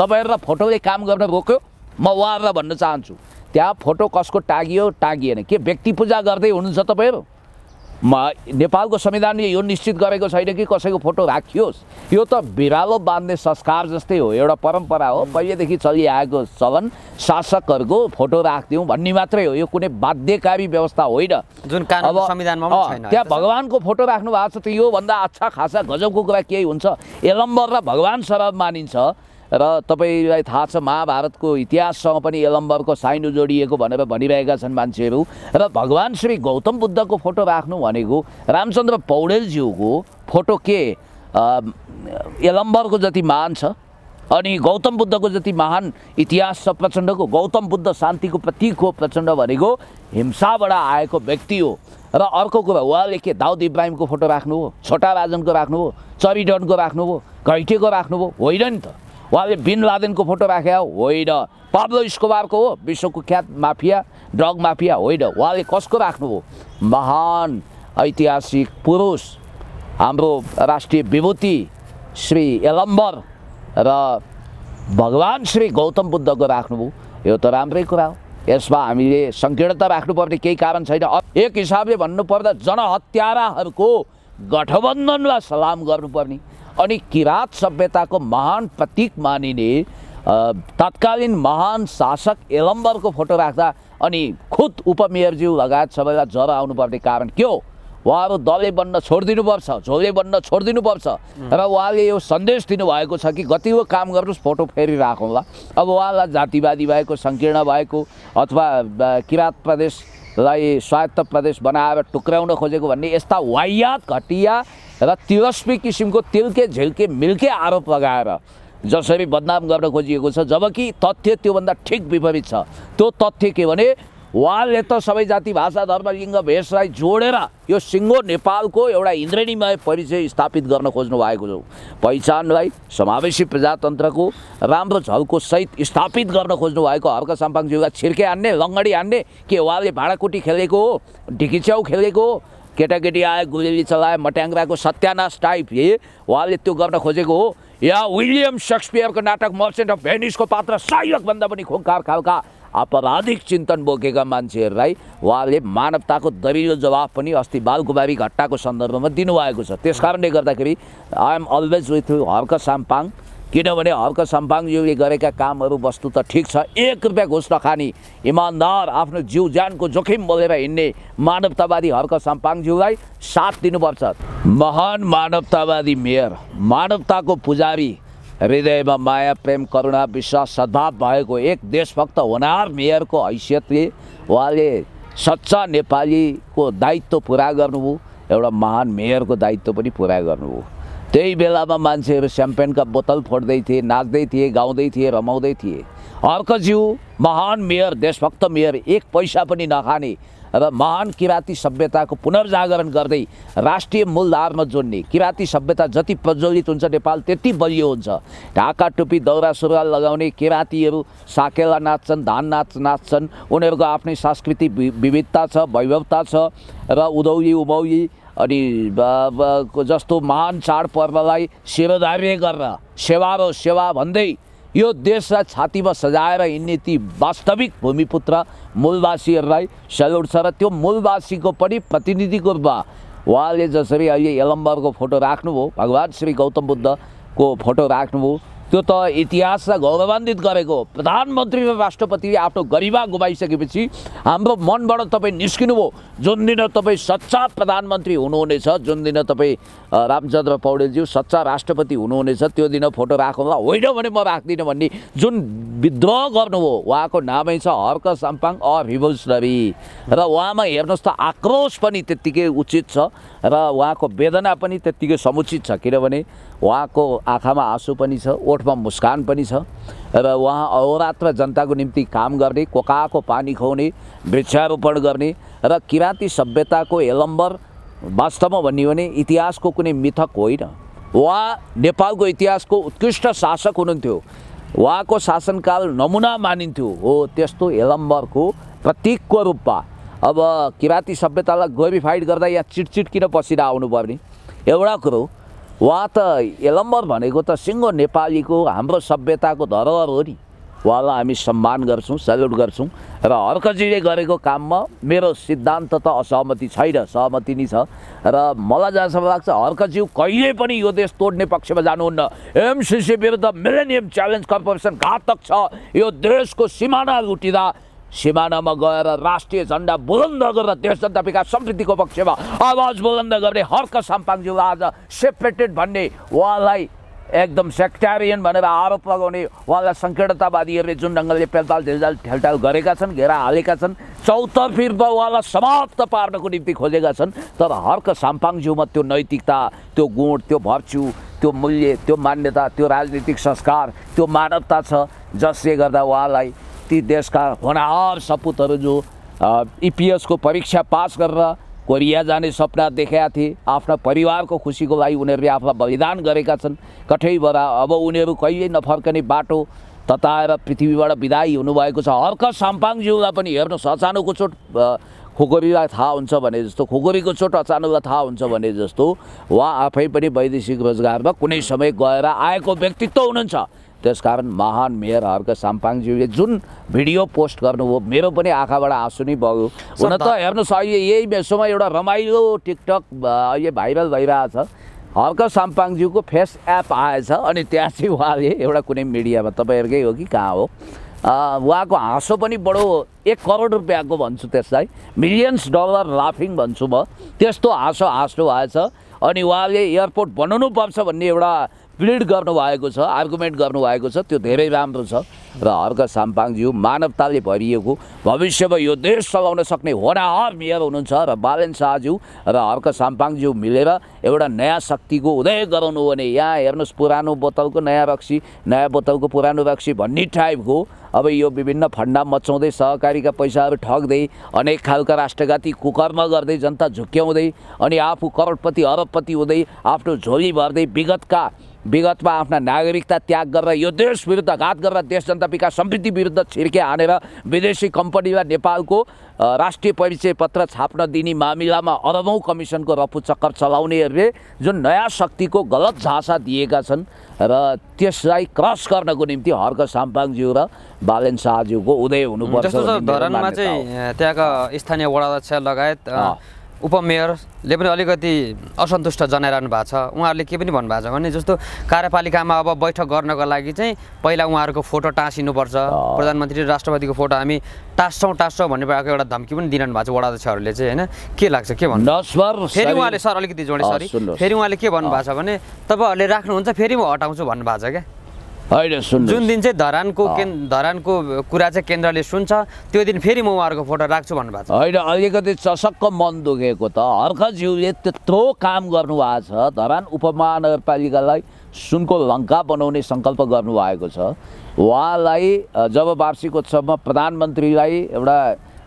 तपाईँहरूलाई फोटोले काम गर्न रोक्यो म उहाँहरूलाई भन्न चाहन्छु त्यहाँ फोटो कसको टागियो टागिएन के व्यक्ति पूजा गर्दै हुनुहुन्छ तपाईँहरू म नेपालको संविधानले यो निश्चित गरेको छैन कि कसैको फोटो राखियोस् यो त बिरालो बाँध्ने संस्कार जस्तै हो एउटा परम्परा हो पहिलेदेखि चलिआएको चलन शासकहरूको फोटो राखिदिउँ भन्ने मात्रै हो यो कुनै बाध्यकारी व्यवस्था होइन जुन अब संविधानमा त्यहाँ भगवान्को फोटो राख्नु भएको छ त योभन्दा अच्छा खासा गजबको कुरा केही हुन्छ एलम्बर र भगवान् सरब मानिन्छ र तपाईँलाई थाहा छ महाभारतको इतिहाससँग पनि यलम्बरको साइनो जोडिएको भनेर भनिरहेका छन् मान्छेहरू र भगवान् श्री गौतम बुद्धको फोटो राख्नु भनेको रामचन्द्र पौडेलज्यूको फोटो के यलम्बरको जति महान छ अनि गौतम बुद्धको जति महान इतिहास छ प्रचण्डको गौतम बुद्ध शान्तिको प्रतीक हो प्रचण्ड भनेको हिंसाबाट आएको व्यक्ति हो र अर्को कुरा उहाँले के दाउद इब्राहिमको फोटो राख्नु हो छोटा राजनको राख्नु हो चरिडनको राख्नु हो घैटेको राख्नु हो होइन नि त उहाँले बिन लादेनको फोटो राखे होइन पाब्लो स्कोबारको हो विश्वको ख्यात माफिया ड्रग माफिया होइन उहाँले कसको राख्नुभयो महान ऐतिहासिक पुरुष हाम्रो राष्ट्रिय विभूति श्री एलम्बर र भगवान् श्री गौतम बुद्धको राख्नुभयो यो त राम्रै कुरा हो यसमा हामीले सङ्कीर्णता राख्नुपर्ने केही कारण छैन एक हिसाबले भन्नुपर्दा जनहत्याराहरूको गठबन्धनलाई सलाम गर्नुपर्ने अनि किराँत सभ्यताको महान प्रतीक मानिने तत्कालीन महान शासक एलम्बरको फोटो राख्दा अनि खुद उपमेयरज्यू लगायत सबैलाई जरा आउनुपर्ने कारण के हो उहाँहरू दलै बन्न छोडिदिनुपर्छ झोले बन्न छोडिदिनुपर्छ र उहाँले यो सन्देश दिनुभएको छ कि गति हो काम गर्नुहोस् फोटो फेरि राखौँला अब उहाँलाई जातिवादी भएको सङ्कीर्ण भएको अथवा किराँत प्रदेशलाई स्वायत्त प्रदेश बनाएर टुक्राउन खोजेको भन्ने यस्ता वाइयात घटिया र तिरस्मी किसिमको तिल्के झिल्के मिल्के आरोप लगाएर जसरी बदनाम गर्न खोजिएको छ जबकि तथ्य त्योभन्दा ठिक विपरीत छ त्यो तथ्य के भने उहाँले त सबै जाति भाषा धर्म लिङ्ग भेषलाई जोडेर यो सिङ्गो नेपालको एउटा इन्द्रेणीमय परिचय स्थापित गर्न खोज्नु भएको छ पहिचानलाई समावेशी प्रजातन्त्रको राम्रो झल्को सहित स्थापित गर्न खोज्नु भएको हर्क साम्पाङज्यूका छिर्के हान्ने लङ्गडी हान्ने के उहाँले भाँडाकुटी खेलेको हो ढिकिच्याउ खेलेको हो केटाकेटी आयो गुजेली चलाए मट्याङ्ग्राको सत्यानाश टाइप हे उहाँले त्यो गर्न खोजेको हो या विलियम सेक्सपियरको नाटक मर्सेन्ट अफ भेनिसको पात्र सहयोगभन्दा पनि खोङ्कार खालका आपराधिक चिन्तन बोकेका मान्छेहरूलाई उहाँले मानवताको दरिलो जवाफ पनि अस्ति बालकुमारी घटनाको सन्दर्भमा दिनुभएको छ त्यस कारणले गर्दाखेरि I'm always with Harka Sampang किनभने हर्क सम्पाङज्यूले गरेका कामहरू वस्तु त ठिक छ एक रुपियाँ घुस नखाने इमान्दार आफ्नो जिउ ज्यानको जोखिम बोलेर हिँड्ने मानवतावादी हर्क सम्पाङज्यूलाई साथ दिनुपर्छ महान मानवतावादी मेयर मानवताको पुजारी हृदयमा माया प्रेम करुणा विश्वास सद्भाव भएको एक देशभक्त होनार मेयरको हैसियतले उहाँले सच्चा नेपालीको दायित्व पुरा गर्नुभयो एउटा महान मेयरको दायित्व पनि पुरा गर्नुभयो त्यही बेलामा मान्छेहरू स्याम्पेनका बोतल फोड्दै थिए नाच्दै थिए गाउँदै थिए रमाउँदै थिए अर्को जिउ महान मेयर देशभक्त मेयर एक पैसा पनि नखाने र महान किराती सभ्यताको पुनर्जागरण गर्दै राष्ट्रिय मूलधारमा जोड्ने किराती सभ्यता जति प्रज्वलित हुन्छ नेपाल त्यति बलियो हुन्छ ढाका टुपी दौरा सुरुवाल लगाउने किराँतीहरू साकेला नाच्छन् धान नाच नाच्छन् उनीहरूको आफ्नै सांस्कृतिक विविधता छ वैभवता छ र उधौली उभौली अनि बाबाको जस्तो महान चाडपर्वलाई शिरोधार्य गर्न सेवा र सेवा भन्दै यो देशलाई छातीमा सजाएर हिँड्ने ती वास्तविक भूमिपुत्र मूलवासीहरूलाई सल्युट छ र त्यो मूलवासीको पनि प्रतिनिधिको रूपमा उहाँले जसरी अहिले यलम्बरको फोटो राख्नुभयो भगवान् श्री गौतम बुद्धको फोटो राख्नुभयो त्यो त इतिहासलाई गौरवान्वित गरेको प्रधानमन्त्री र राष्ट्रपतिले आफ्नो गरिमा गुमाइसकेपछि हाम्रो मनबाट तपाईँ निस्किनुभयो जुन दिन तपाईँ सच्चा प्रधानमन्त्री हुनुहुनेछ जुन दिन तपाईँ रामचन्द्र पौडेलज्यू सच्चा राष्ट्रपति हुनुहुनेछ त्यो दिन फोटो राखौँला होइन भने म राख्दिनँ भन्ने जुन विद्रोह गर्नुभयो उहाँको नामै छ हर्क साम्पाङ अ रवि र उहाँमा हेर्नुहोस् त आक्रोश पनि त्यत्तिकै उचित छ र उहाँको वेदना पनि त्यत्तिकै समुचित छ किनभने उहाँको आँखामा आँसु पनि छ ओठमा मुस्कान पनि छ र उहाँ अहोरात्र जनताको निम्ति काम गर्ने कोकाको पानी खुवाउने वृक्षारोपण गर्ने र किराँती सभ्यताको हेलम्बर वास्तवमा भन्यो भने इतिहासको कुनै मिथक होइन उहाँ नेपालको इतिहासको उत्कृष्ट शासक हुनुहुन्थ्यो उहाँको शासनकाल नमुना मानिन्थ्यो हो त्यस्तो हेलम्बरको प्रतीकको रूपमा अब किराँती सभ्यतालाई ग्लोरिफाइड गर्दा यहाँ चिटचिट किन पसिना आउनुपर्ने एउटा कुरो उहाँ त यलम्बर भनेको त सिङ्गो नेपालीको हाम्रो सभ्यताको धरोहर हो नि उहाँलाई हामी सम्मान गर्छौँ सल्युट गर्छौँ र हर्कजीले गरेको काममा मेरो सिद्धान्त त असहमति छैन सहमति नै छ र मलाई जहाँसम्म लाग्छ हर्कज्यू कहिले पनि यो देश तोड्ने पक्षमा जानुहुन्न एमसिसी विरुद्ध मिलेनियम च्यालेन्ज कर्पोरेसन घातक छ यो देशको सिमाना लुटिँदा सिमानामा गएर राष्ट्रिय झन्डा बुलन्द गरेर देश जनता विकास समृद्धिको पक्षमा आवाज बुलन्द गर्ने हर्क साम्पाङज्यू आज सेपरेटेड भन्ने उहाँलाई एकदम सेक्टारियन भनेर आरोप लगाउने उहाँलाई सङ्कीर्णतावादीहरूले जुन ढङ्गले पेलताल झेलताल ठेलटाल गरेका छन् घेरा हालेका छन् रूपमा उहाँलाई समाप्त पार्नको निम्ति खोजेका छन् तर हर्क साम्पाङज्यूमा त्यो नैतिकता त्यो गुण त्यो भर्च्यु त्यो मूल्य त्यो मान्यता त्यो राजनीतिक संस्कार त्यो मानवता छ जसले गर्दा उहाँलाई ती देशका होनहार सपुतहरू जो इपिएसको परीक्षा पास गरेर कोरिया जाने सपना देखेका थिए आफ्ना परिवारको खुसीको लागि उनीहरूले आफ्ना बलिदान गरेका छन् कठै भएर अब उनीहरू कहिले नफर्कने बाटो तताएर पृथ्वीबाट बिदायी हुनुभएको छ हर्क साम्पाङज्यूलाई पनि हेर्नु अचानकको चोट खुकुरीलाई थाहा हुन्छ भने जस्तो खुकुरीको चोट अचानकलाई थाहा हुन्छ भने जस्तो वा आफै पनि वैदेशिक रोजगारमा कुनै समय गएर आएको व्यक्तित्व हुनुहुन्छ त्यस कारण मेयर हर्क साम्पाङज्यूले जुन भिडियो पोस्ट गर्नुभयो मेरो पनि आँखाबाट आँसु नै बग्यो हुन त हेर्नुहोस् अहिले यही मेसोमा एउटा रमाइलो टिकटक अहिले भाइरल भइरहेछ हर्क साम्पाङज्यूको फेस एप आएछ अनि त्यहाँ चाहिँ उहाँले एउटा कुनै मिडियामा तपाईँहरूकै हो कि कहाँ हो उहाँको हाँसो पनि बडो एक करोड रुपियाँको भन्छु त्यसलाई मिलियन्स डलर लाफिङ भन्छु म त्यस्तो हाँसो हाँस्नु भएछ अनि उहाँले एयरपोर्ट बनाउनु पर्छ भन्ने एउटा प्लिड गर्नुभएको छ आर्गुमेन्ट गर्नुभएको छ त्यो धेरै राम्रो छ र हर्क साम्पाङज्यू मानवताले भरिएको भविष्यमा यो देश चलाउन सक्ने होराहर मेयर हुनुहुन्छ र बालेन शाहज्यू र हर्क साम्पाङज्यू मिलेर एउटा नयाँ शक्तिको उदय गराउनु हो भने यहाँ हेर्नुहोस् पुरानो बोतलको नयाँ रक्सी नयाँ बोतलको पुरानो रक्सी भन्ने टाइपको अब यो विभिन्न फन्डा मचाउँदै सहकारीका पैसाहरू ठग्दै अनेक खालका राष्ट्रघाती कुकर्म गर्दै जनता झुक्याउँदै अनि आफू करोडपति अरबपति हुँदै आफ्नो झोली भर्दै विगतका विगतमा आफ्ना नागरिकता त्याग गरेर यो देश विरुद्ध घात गरेर देश जनता विकास समृद्धि विरुद्ध छिर्के हानेर विदेशी कम्पनीमा नेपालको राष्ट्रिय परिचय पत्र छाप्न दिने मामिलामा अरबौँ कमिसनको रफु चक्कर चलाउनेहरूले जुन नयाँ शक्तिको गलत झाँसा दिएका छन् र त्यसलाई क्रस गर्नको निम्ति हर्क साम्पाङज्यू र बालेन शाहज्यूको उदय हुनुपर्छ धरनमा चाहिँ त्यहाँका स्थानीय वडा लगायत उपमेयरले पनि अलिकति असन्तुष्ट जनाइरहनु भएको छ उहाँहरूले के पनि भन्नुभएको छ भने जस्तो कार्यपालिकामा अब बैठक गर्नको लागि चाहिँ पहिला उहाँहरूको फोटो टाँसिनुपर्छ प्रधानमन्त्री राष्ट्रपतिको फोटो हामी टाँस्छौँ टाँस्छौँ भन्ने प्रकारको एउटा धम्की पनि दिइरहनु भएको छ वडाध्यक्षहरूले चाहिँ होइन के लाग्छ के भन्नु फेरि उहाँले सर अलिकति जोडे सरी फेरि उहाँले के भन्नुभएको छ भने तपाईँहरूले राख्नुहुन्छ फेरि म हटाउँछु भन्नुभएको छ क्या होइन सुन जुन दिन चाहिँ धरानको धरानको कुरा चाहिँ केन्द्रले सुन्छ त्यो दिन फेरि म उहाँहरूको फोटो राख्छु भन्नुभएको छ होइन अलिकति चसक्क मन दुखेको त हर्खज्यूले त्यत्रो काम गर्नुभएको छ धरान उपमहानगरपालिकालाई सुनको लङ्का बनाउने सङ्कल्प गर्नुभएको छ उहाँलाई जब वार्षिकोत्सवमा प्रधानमन्त्रीलाई एउटा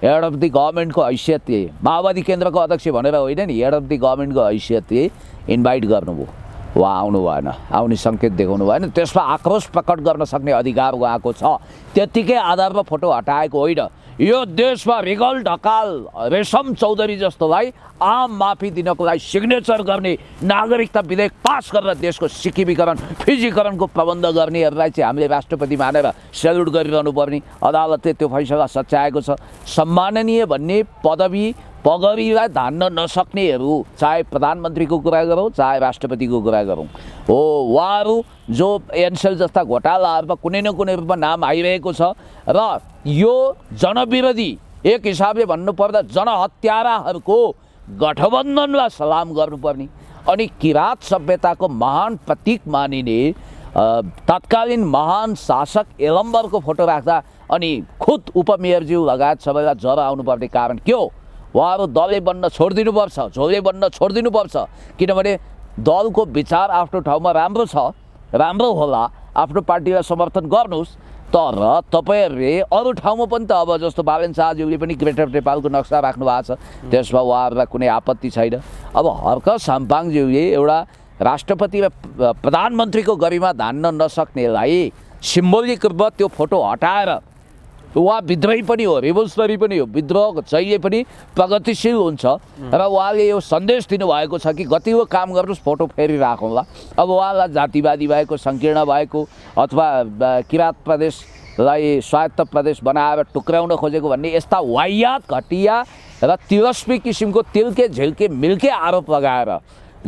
हेड अफ दि गभर्मेन्टको हैसियत थिए माओवादी केन्द्रको अध्यक्ष भनेर होइन नि हेड अफ दि गभर्मेन्टको हैसियत थिए इन्भाइट गर्नुभयो उहाँ आउनु भएन आउने सङ्केत देखाउनु भएन त्यसमा आक्रोश प्रकट गर्न सक्ने अधिकार उहाँको छ त्यत्तिकै आधारमा फोटो हटाएको होइन यो देशमा रिगल ढकाल रेशम चौधरी जस्तोलाई आम माफी दिनको लागि सिग्नेचर गर्ने नागरिकता विधेयक पास गरेर देशको सिक्किमीकरण फिजीकरणको प्रबन्ध गर्नेहरूलाई चाहिँ हामीले राष्ट्रपति मानेर सेल्युट गरिरहनु पर्ने अदालतले त्यो फैसला सच्याएको छ सम्माननीय भन्ने पदवी पगडीलाई धान्न नसक्नेहरू चाहे प्रधानमन्त्रीको कुरा गरौँ चाहे राष्ट्रपतिको कुरा गरौँ हो उहाँहरू जो एनसेल जस्ता घोटालाहरूमा कुनै न कुनै रूपमा नाम आइरहेको छ र यो जनविरोधी एक हिसाबले भन्नुपर्दा जनहत्याराहरूको गठबन्धनलाई सलाम गर्नुपर्ने अनि किराँत सभ्यताको महान प्रतीक मानिने तत्कालीन महान शासक एलम्बरको फोटो राख्दा अनि खुद उपमेयरज्यू लगायत सबैलाई ज्वरो आउनुपर्ने कारण के हो उहाँहरू दलै बन्न छोडिदिनुपर्छ झोले बन्न छोडिदिनुपर्छ किनभने दलको विचार आफ्नो ठाउँमा राम्रो छ राम्रो होला आफ्नो पार्टीलाई समर्थन गर्नुहोस् तर तपाईँहरूले अरू ठाउँमा पनि त अब जस्तो बाबेन शाहज्यूले पनि ग्रेटर नेपालको नक्सा राख्नु भएको छ त्यसमा उहाँहरूलाई कुनै आपत्ति छैन अब हर्क साम्पाङज्यूले एउटा राष्ट्रपति र प्रधानमन्त्रीको गरिमा धान्न नसक्नेलाई सिम्बोलिक रूपमा त्यो फोटो हटाएर उहाँ विद्रोही पनि हो रिभोल्सनरी पनि हो विद्रोह जहिले पनि प्रगतिशील हुन्छ र उहाँले यो सन्देश दिनुभएको छ कि हो काम गर्नुहोस् फोटो फेरि राखौँला अब उहाँलाई जातिवादी भएको सङ्कीर्ण भएको अथवा किराँत प्रदेशलाई स्वायत्त प्रदेश बनाएर टुक्राउन खोजेको भन्ने यस्ता वायात घटिया र तिरस्मी किसिमको तिल्के झिल्के मिल्के आरोप लगाएर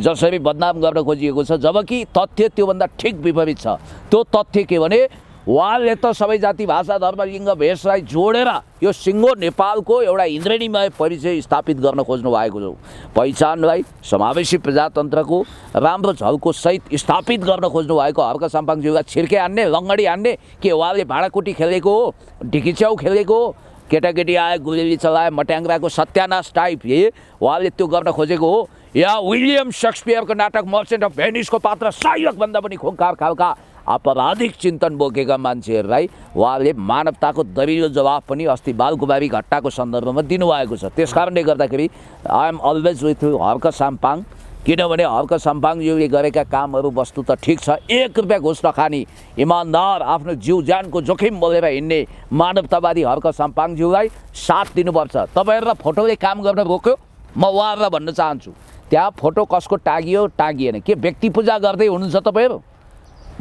जसरी बदनाम गर्न खोजिएको छ जबकि तथ्य त्योभन्दा ठिक विपरीत छ त्यो तथ्य के भने उहाँले त सबै जाति भाषा धर्म लिङ्ग भेषलाई जोडेर यो सिङ्गो नेपालको एउटा इन्द्रेणीमय परिचय स्थापित गर्न खोज्नु भएको छ पहिचानलाई समावेशी प्रजातन्त्रको राम्रो झलको सहित स्थापित गर्न खोज्नु भएको हर्क साम्पाङज्यूका छिर्के हान्ने लङ्गडी हान्ने के उहाँले भाँडाकुटी खेलेको हो ढिकिच्याउ खेलेको हो केटाकेटी आयो गुलेली चलायो मट्याङ्राको सत्यानाश टाइप हे उहाँले त्यो गर्न खोजेको हो या विलियम सेक्सपियरको नाटक मर्चेन्ट अफ भेनिसको पात्र सहायकभन्दा पनि खोङ्कार खालका आपराधिक चिन्तन बोकेका मान्छेहरूलाई उहाँले मानवताको दरिलो जवाफ पनि अस्ति बालकुबारी घटनाको सन्दर्भमा दिनुभएको छ त्यस कारणले गर्दाखेरि I'm always with Harka Sampang किनभने हर्क साम्पाङज्यूले गरेका कामहरू वस्तु त ठिक छ एक रुपियाँ घुस नखाने इमान्दार आफ्नो जिउ ज्यानको जोखिम बोलेर हिँड्ने मानवतावादी हर्क साम्पाङज्यूलाई साथ दिनुपर्छ तपाईँहरूलाई फोटोले काम गर्न रोक्यो म उहाँहरूलाई भन्न चाहन्छु त्यहाँ फोटो कसको टागियो टागिएन के व्यक्ति पूजा गर्दै हुनुहुन्छ तपाईँहरू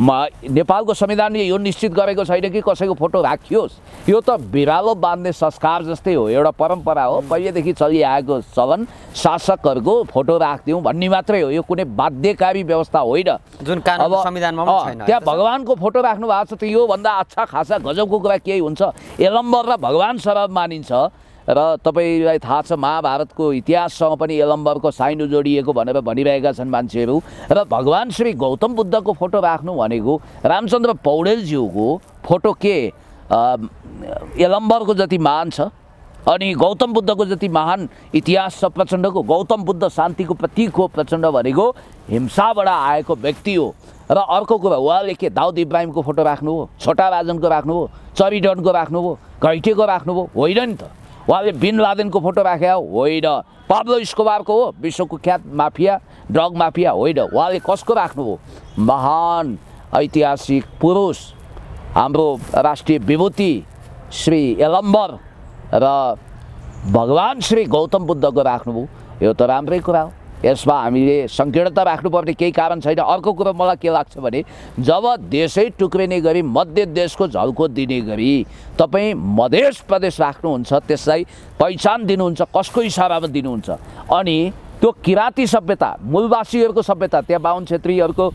नेपालको संविधानले यो निश्चित गरेको छैन कि कसैको फोटो राखियोस् यो त बिरालो बाँध्ने संस्कार जस्तै हो एउटा परम्परा हो पहिलेदेखि चलिआएको चलन शासकहरूको फोटो राखिदिउँ भन्ने मात्रै हो यो कुनै बाध्यकारी व्यवस्था होइन जुन अब संविधानमा त्यहाँ भगवान्को फोटो राख्नु भएको छ त योभन्दा अच्छा खासा गजबको कुरा केही हुन्छ एलम्बर र भगवान् शरद मानिन्छ र तपाईँलाई थाहा छ महाभारतको इतिहाससँग पनि यलम्बरको साइनो जोडिएको भनेर भनिरहेका छन् मान्छेहरू र भगवान् श्री गौतम बुद्धको फोटो राख्नु भनेको रामचन्द्र पौडेलज्यूको फोटो के यलम्बरको जति महान छ अनि गौतम बुद्धको जति महान इतिहास छ प्रचण्डको गौतम बुद्ध शान्तिको प्रतीक हो प्रचण्ड भनेको हिंसाबाट आएको व्यक्ति हो र अर्को कुरा उहाँले के दाउद इब्राहिमको फोटो राख्नु हो छोटा राजनको राख्नु हो चरिडनको राख्नु हो घैटेको राख्नु हो होइन नि त उहाँले बिन लादेनको फोटो राखे होइन पाब्लो स्कोबारको हो विश्वको विश्वकुख्यात माफिया ड्रग माफिया होइन उहाँले कसको राख्नुभयो महान ऐतिहासिक पुरुष हाम्रो राष्ट्रिय विभूति श्री एलम्बर र भगवान् श्री गौतम बुद्धको राख्नुभयो यो त राम्रै कुरा हो यसमा हामीले सङ्कीर्णता राख्नुपर्ने केही कारण छैन अर्को कुरो मलाई के लाग्छ भने जब देशै टुक्रिने गरी मध्य देशको झल्को दिने गरी तपाईँ मधेस प्रदेश राख्नुहुन्छ त्यसलाई पहिचान दिनुहुन्छ कसको इसारामा दिनुहुन्छ अनि त्यो किराँती सभ्यता मूलवासीहरूको सभ्यता त्यहाँ बाहुन छेत्रीहरूको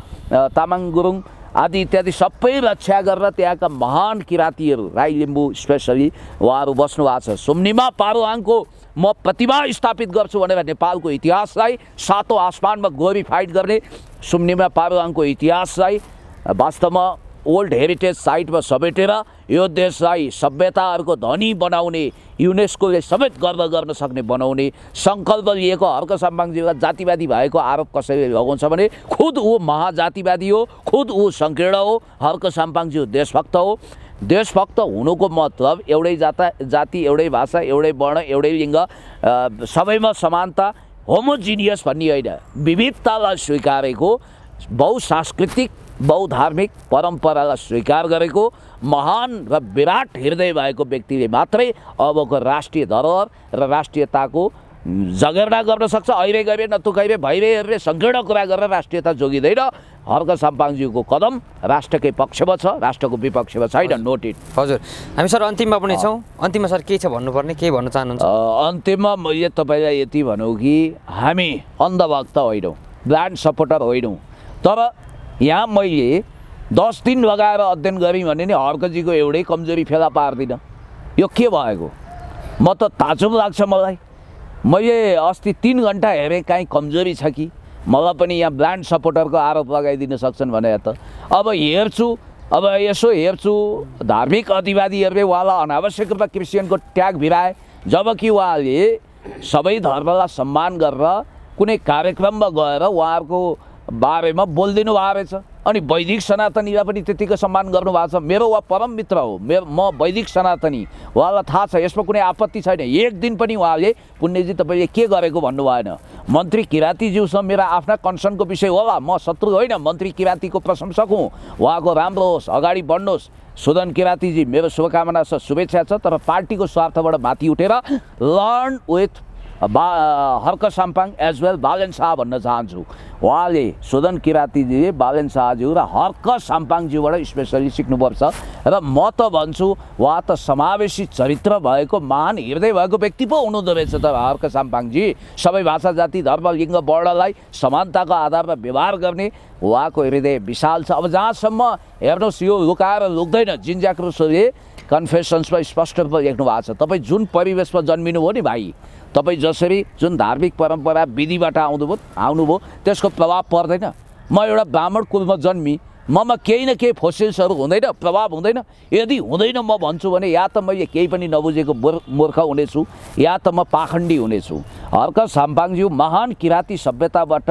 तामाङ गुरुङ आदि इत्यादि सबै रक्षा गरेर त्यहाँका महान किराँतीहरू राई लिम्बू स्पेसली उहाँहरू बस्नु भएको छ सुम्निमा पारोहाङको म प्रतिमा स्थापित गर्छु भनेर नेपालको इतिहासलाई सातो आसमानमा ग्लोरिफाइड गर्ने सुम्निमा पारोहाङको इतिहासलाई वास्तवमा ओल्ड हेरिटेज साइटमा समेटेर यो देशलाई सभ्यताहरूको धनी बनाउने युनेस्कोले समेत गर्व गर्न सक्ने बनाउने सङ्कल्प लिएको हर्क साम्बाङजीलाई जातिवादी भएको आरोप कसैले लगाउँछ भने खुद ऊ महाजातिवादी हो खुद ऊ सङ्कीर्ण हो हर्क सम्पाङजी देशभक्त हो देशभक्त हुनुको मतलब एउटै जाता जाति एउटै भाषा एउटै वर्ण एउटै लिङ्ग सबैमा समानता होमोजिनियस भन्ने होइन विविधतालाई स्वीकारेको बहुसांस्कृतिक बहुधार्मिक परम्परालाई स्वीकार गरेको महान र विराट हृदय भएको व्यक्तिले मात्रै अबको राष्ट्रिय धरोहर र राष्ट्रियताको जगेर्ना गर्न सक्छ अहिले गरे नतुकैले भैरेहरूले सङ्कीर्ण कुरा गरेर राष्ट्रियता जोगिँदैन हर्क साम्पाङज्यूको कदम राष्ट्रकै पक्षमा छ राष्ट्रको विपक्षमा छैन नोट इट हजुर हामी सर अन्तिममा पनि छौँ अन्तिममा सर के छ भन्नुपर्ने के भन्न चाहनुहुन्छ अन्तिममा मैले तपाईँलाई यति भनौँ कि हामी अन्धभक्त होइनौँ ब्रान्ड सपोर्टर होइनौँ तर यहाँ मैले दस दिन लगाएर अध्ययन गरेँ भने नि हर्कजीको एउटै कमजोरी फेला पार्दिनँ यो के भएको म त थाचुम लाग्छ मलाई मैले अस्ति तिन घन्टा हेरेँ काहीँ कमजोरी छ कि मलाई पनि यहाँ ब्रान्ड सपोर्टरको आरोप लगाइदिन सक्छन् भने त अब हेर्छु अब यसो हेर्छु धार्मिक अधिवादीहरूले उहाँलाई अनावश्यक रूपमा क्रिस्चियनको ट्याग भिराए जबकि उहाँले सबै धर्मलाई सम्मान गरेर कुनै कार्यक्रममा गएर उहाँहरूको बारेमा बोलिदिनु भएको रहेछ अनि वैदिक सनातनीलाई पनि त्यतिको सम्मान गर्नुभएको छ मेरो वा परम मित्र हो मेरो म वैदिक सनातनी उहाँलाई थाहा छ यसमा कुनै आपत्ति छैन एक दिन पनि उहाँले पुण्यजी तपाईँले के गरेको भन्नु भएन मन्त्री किराँतीज्यूसँग मेरो आफ्ना कन्सर्नको विषय होला म शत्रु होइन मन्त्री किराँतीको प्रशंसक हुँ उहाँको राम्रो होस् अगाडि बढ्नुहोस् सुदन किराँतीजी मेरो शुभकामना छ शुभेच्छा छ तर पार्टीको स्वार्थबाट माथि उठेर लर्न विथ बा हर्क साम्पाङ एज वेल बालेन शाह भन्न चाहन्छु उहाँले सुदन किराँतीजीले बालेन शाहज्यू र हर्क साम्पाङज्यूबाट स्पेसली सिक्नुपर्छ र म त भन्छु उहाँ त समावेशी चरित्र भएको महान हृदय भएको व्यक्ति पो हुनुहुँदो रहेछ त हर्क साम्पाङजी सबै भाषा जाति धर्म लिङ्ग वर्णलाई समानताको आधारमा व्यवहार गर्ने उहाँको हृदय विशाल छ अब जहाँसम्म हेर्नुहोस् यो लुकाएर लुक्दैन जिन्ज्याक्रोसले कन्फेसन्समा स्पष्ट रूपमा लेख्नु भएको छ तपाईँ जुन परिवेशमा जन्मिनु हो नि भाइ तपाईँ जसरी जुन धार्मिक परम्परा विधिबाट आउनुभयो आउनुभयो त्यसको प्रभाव पर्दैन म एउटा ब्राह्मण कुलमा जन्मी ममा केही न केही फोसिल्सहरू हुँदैन प्रभाव हुँदैन यदि हुँदैन म भन्छु भने या त मैले केही पनि नबुझेको मूर्ख हुनेछु या त म पाखण्डी हुनेछु हर्क साम्पाङज्यू महान किराती सभ्यताबाट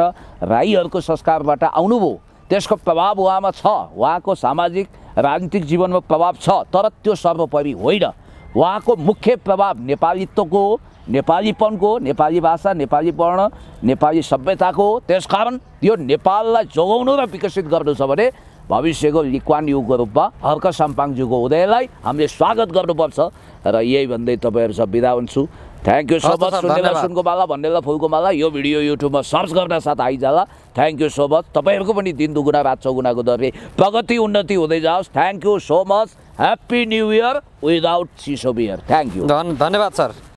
राईहरूको संस्कारबाट आउनुभयो त्यसको प्रभाव उहाँमा छ उहाँको सामाजिक राजनीतिक जीवनमा प्रभाव छ तर त्यो सर्वोपरि होइन उहाँको मुख्य प्रभाव नेपालीत्वको नेपालीपनको नेपाली भाषा नेपाली वर्ण नेपाली सभ्यताको हो त्यसकारण यो नेपाललाई जोगाउनु र विकसित गर्नु छ भने भविष्यको लिक्वान युगको रूपमा हर्क साम्पाङज्यूको उदयलाई हामीले स्वागत गर्नुपर्छ र यही भन्दै तपाईँहरू सब बिदा हुन्छु थ्याङ्क यू सो मच सुन्नेला सुनको माला भन्नेला फुलको माला यो भिडियो युट्युबमा सर्च गर्न साथ आइजाला थ्याङ्क यू सो मच तपाईँहरूको पनि दिन दुगुना रात चौगुनाको दरले प्रगति उन्नति हुँदै जाओस् thank you so much happy new year without सिसो बियर थ्याङ्क यू धन्यवाद सर